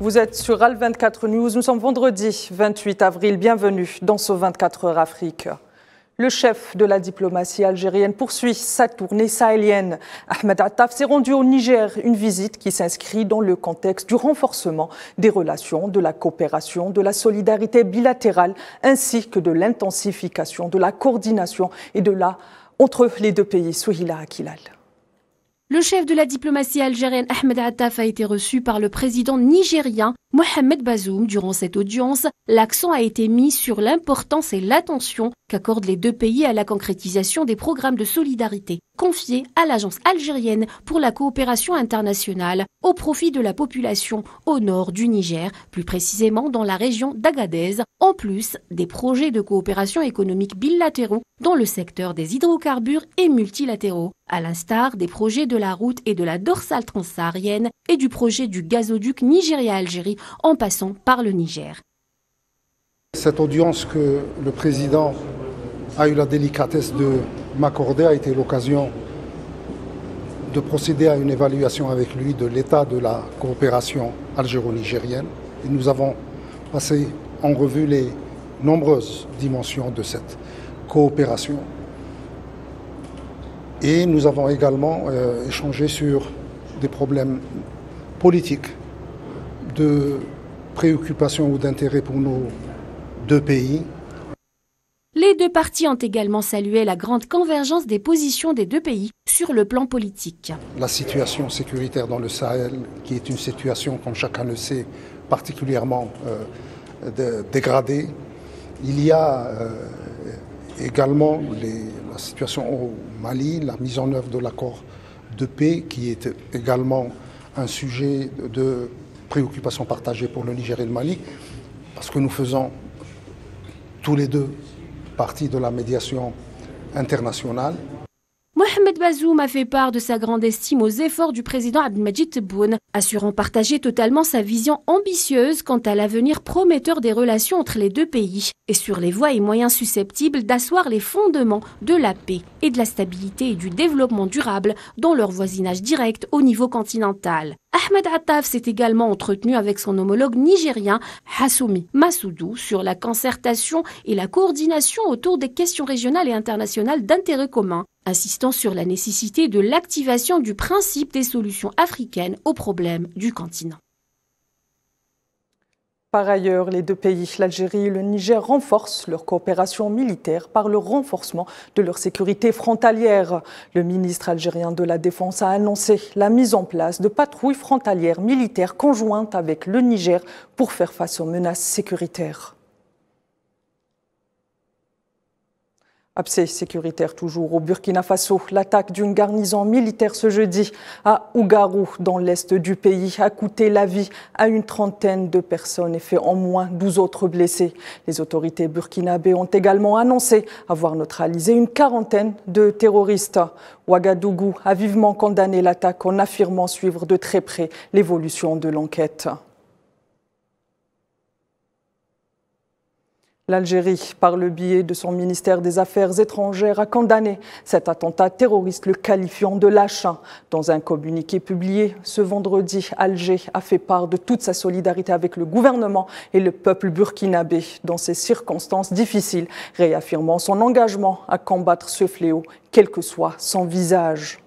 Vous êtes sur Al 24 News. Nous sommes vendredi 28 avril. Bienvenue dans ce 24 heures Afrique. Le chef de la diplomatie algérienne poursuit sa tournée sahélienne. Ahmed Attaf s'est rendu au Niger, une visite qui s'inscrit dans le contexte du renforcement des relations, de la coopération, de la solidarité bilatérale, ainsi que de l'intensification, de la coordination et de la entre les deux pays. Souhila Akilal. Le chef de la diplomatie algérienne Ahmed Attaf a été reçu par le président nigérien Mohamed Bazoum. Durant cette audience, l'accent a été mis sur l'importance et l'attention qu'accordent les deux pays à la concrétisation des programmes de solidarité confiés à l'Agence algérienne pour la coopération internationale au profit de la population au nord du Niger, plus précisément dans la région d'Agadez, en plus des projets de coopération économique bilatéraux dans le secteur des hydrocarbures et multilatéraux, à l'instar des projets de la route et de la dorsale transsaharienne et du projet du gazoduc Nigeria-Algérie en passant par le Niger. Cette audience que le président a eu la délicatesse de m'accorder a été l'occasion de procéder à une évaluation avec lui de l'état de la coopération algéro-nigérienne. nous avons passé en revue les nombreuses dimensions de cette coopération. Et nous avons également euh, échangé sur des problèmes politiques de préoccupation ou d'intérêt pour nos deux pays. Les deux parties ont également salué la grande convergence des positions des deux pays sur le plan politique. La situation sécuritaire dans le Sahel, qui est une situation, comme chacun le sait, particulièrement euh, dégradée. Il y a euh, également la situation au Mali, la mise en œuvre de l'accord de paix, qui est également un sujet de préoccupation partagée pour le Niger et le Mali, parce que nous faisons tous les deux partie de la médiation internationale. Mohamed Bazoum a fait part de sa grande estime aux efforts du président Abdelmajid Tebboune, assurant partager totalement sa vision ambitieuse quant à l'avenir prometteur des relations entre les deux pays et sur les voies et moyens susceptibles d'asseoir les fondements de la paix et de la stabilité et du développement durable dans leur voisinage direct au niveau continental. Ahmed Attaf s'est également entretenu avec son homologue nigérien Hassoumi Massoudou sur la concertation et la coordination autour des questions régionales et internationales d'intérêt commun, insistant sur la nécessité de l'activation du principe des solutions africaines aux problèmes du continent. Par ailleurs, les deux pays, l'Algérie et le Niger, renforcent leur coopération militaire par le renforcement de leur sécurité frontalière. Le ministre algérien de la Défense a annoncé la mise en place de patrouilles frontalières militaires conjointes avec le Niger pour faire face aux menaces sécuritaires. Abcès sécuritaire toujours au Burkina Faso. L'attaque d'une garnison militaire ce jeudi à Ougaru, dans l'est du pays, a coûté la vie à une trentaine de personnes et fait en moins 12 autres blessés. Les autorités burkinabées ont également annoncé avoir neutralisé une quarantaine de terroristes. Ouagadougou a vivement condamné l'attaque en affirmant suivre de très près l'évolution de l'enquête. L'Algérie, par le biais de son ministère des Affaires étrangères, a condamné cet attentat terroriste, le qualifiant de lâchin. Dans un communiqué publié ce vendredi, Alger a fait part de toute sa solidarité avec le gouvernement et le peuple burkinabé dans ces circonstances difficiles, réaffirmant son engagement à combattre ce fléau, quel que soit son visage.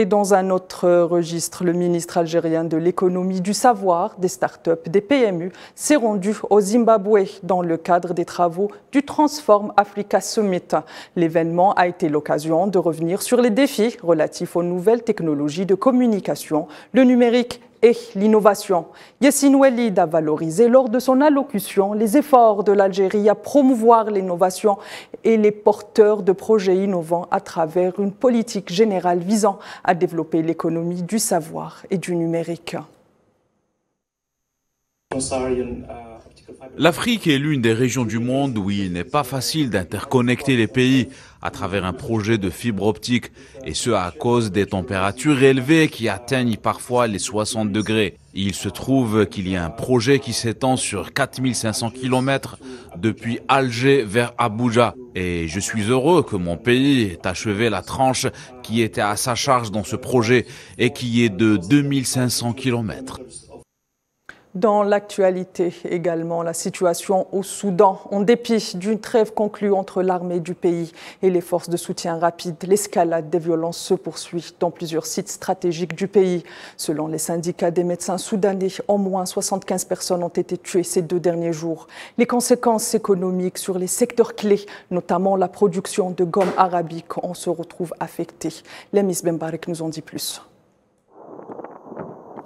Et dans un autre registre, le ministre algérien de l'économie, du savoir, des start-up, des PMU s'est rendu au Zimbabwe dans le cadre des travaux du Transform Africa Summit. L'événement a été l'occasion de revenir sur les défis relatifs aux nouvelles technologies de communication, le numérique et l'innovation. Yassine Ouelid a valorisé lors de son allocution les efforts de l'Algérie à promouvoir l'innovation et les porteurs de projets innovants à travers une politique générale visant à développer l'économie du savoir et du numérique. L'Afrique est l'une des régions du monde où il n'est pas facile d'interconnecter les pays à travers un projet de fibre optique, et ce à cause des températures élevées qui atteignent parfois les 60 degrés. Il se trouve qu'il y a un projet qui s'étend sur 4500 km depuis Alger vers Abuja, et je suis heureux que mon pays ait achevé la tranche qui était à sa charge dans ce projet et qui est de 2500 km. Dans l'actualité également, la situation au Soudan, en dépit d'une trêve conclue entre l'armée du pays et les forces de soutien rapide, l'escalade des violences se poursuit dans plusieurs sites stratégiques du pays. Selon les syndicats des médecins soudanais, au moins 75 personnes ont été tuées ces deux derniers jours. Les conséquences économiques sur les secteurs clés, notamment la production de gomme arabique, on se retrouve affectées. Miss Bembarek nous en dit plus.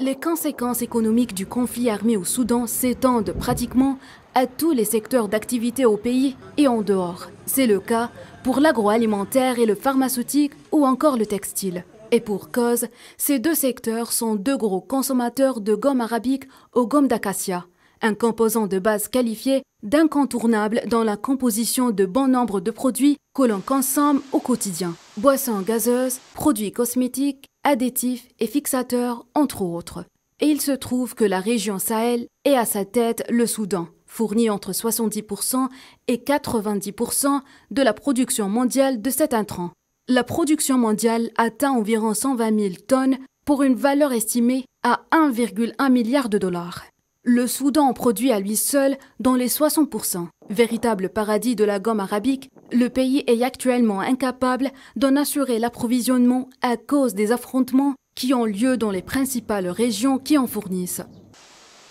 Les conséquences économiques du conflit armé au Soudan s'étendent pratiquement à tous les secteurs d'activité au pays et en dehors. C'est le cas pour l'agroalimentaire et le pharmaceutique ou encore le textile. Et pour cause, ces deux secteurs sont deux gros consommateurs de gomme arabique ou gomme d'acacia, un composant de base qualifié d'incontournable dans la composition de bon nombre de produits que l'on consomme au quotidien boissons gazeuses, produits cosmétiques, additifs et fixateurs, entre autres. Et il se trouve que la région Sahel est à sa tête le Soudan, fourni entre 70% et 90% de la production mondiale de cet intrant. La production mondiale atteint environ 120 000 tonnes pour une valeur estimée à 1,1 milliard de dollars. Le Soudan en produit à lui seul dans les 60%. Véritable paradis de la gomme arabique, le pays est actuellement incapable d'en assurer l'approvisionnement à cause des affrontements qui ont lieu dans les principales régions qui en fournissent.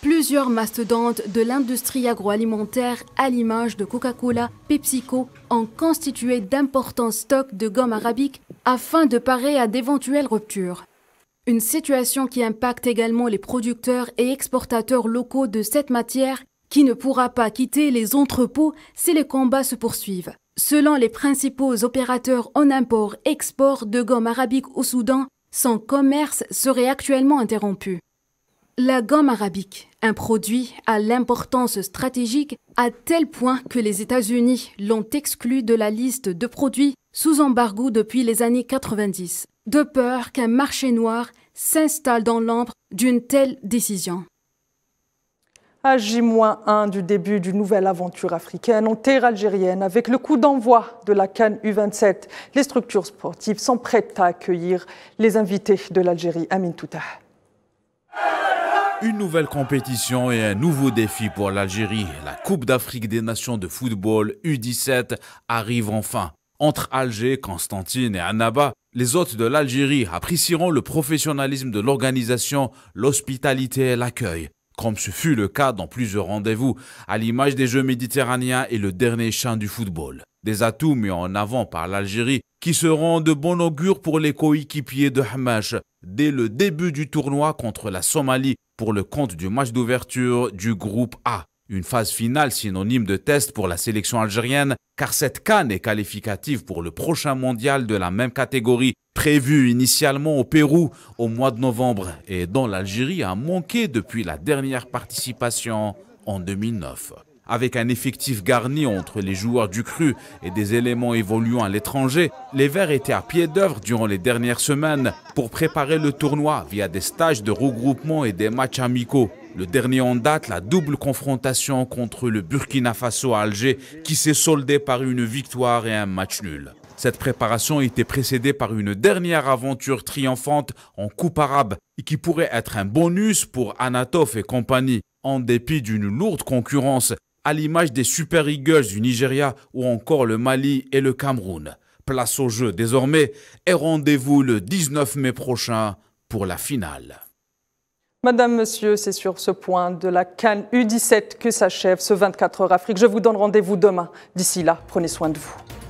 Plusieurs mastodontes de l'industrie agroalimentaire, à l'image de Coca-Cola, PepsiCo, ont constitué d'importants stocks de gomme arabique afin de parer à d'éventuelles ruptures. Une situation qui impacte également les producteurs et exportateurs locaux de cette matière qui ne pourra pas quitter les entrepôts si les combats se poursuivent. Selon les principaux opérateurs en import-export de gomme arabique au Soudan, son commerce serait actuellement interrompu. La gomme arabique, un produit à l'importance stratégique à tel point que les États-Unis l'ont exclu de la liste de produits sous embargo depuis les années 90, de peur qu'un marché noir s'installe dans l'ombre d'une telle décision à J-1 du début d'une nouvelle aventure africaine en terre algérienne, avec le coup d'envoi de la Cannes U27, les structures sportives sont prêtes à accueillir les invités de l'Algérie. Amin Touta. Une nouvelle compétition et un nouveau défi pour l'Algérie. La Coupe d'Afrique des Nations de football U17 arrive enfin. Entre Alger, Constantine et Annaba, les hôtes de l'Algérie apprécieront le professionnalisme de l'organisation, l'hospitalité et l'accueil comme ce fut le cas dans plusieurs rendez-vous, à l'image des Jeux méditerranéens et le dernier chant du football. Des atouts mis en avant par l'Algérie qui seront de bon augure pour les coéquipiers de Hamash dès le début du tournoi contre la Somalie pour le compte du match d'ouverture du groupe A. Une phase finale synonyme de test pour la sélection algérienne, car cette canne est qualificative pour le prochain mondial de la même catégorie, prévu initialement au Pérou au mois de novembre et dont l'Algérie a manqué depuis la dernière participation en 2009. Avec un effectif garni entre les joueurs du cru et des éléments évoluant à l'étranger, les Verts étaient à pied d'œuvre durant les dernières semaines pour préparer le tournoi via des stages de regroupement et des matchs amicaux. Le dernier en date, la double confrontation contre le Burkina Faso à Alger, qui s'est soldée par une victoire et un match nul. Cette préparation était précédée par une dernière aventure triomphante en Coupe arabe et qui pourrait être un bonus pour Anatov et compagnie, en dépit d'une lourde concurrence, à l'image des Super Eagles du Nigeria ou encore le Mali et le Cameroun. Place au jeu désormais et rendez-vous le 19 mai prochain pour la finale. Madame, Monsieur, c'est sur ce point de la CAN U17 que s'achève ce 24 heures Afrique. Je vous donne rendez-vous demain. D'ici là, prenez soin de vous.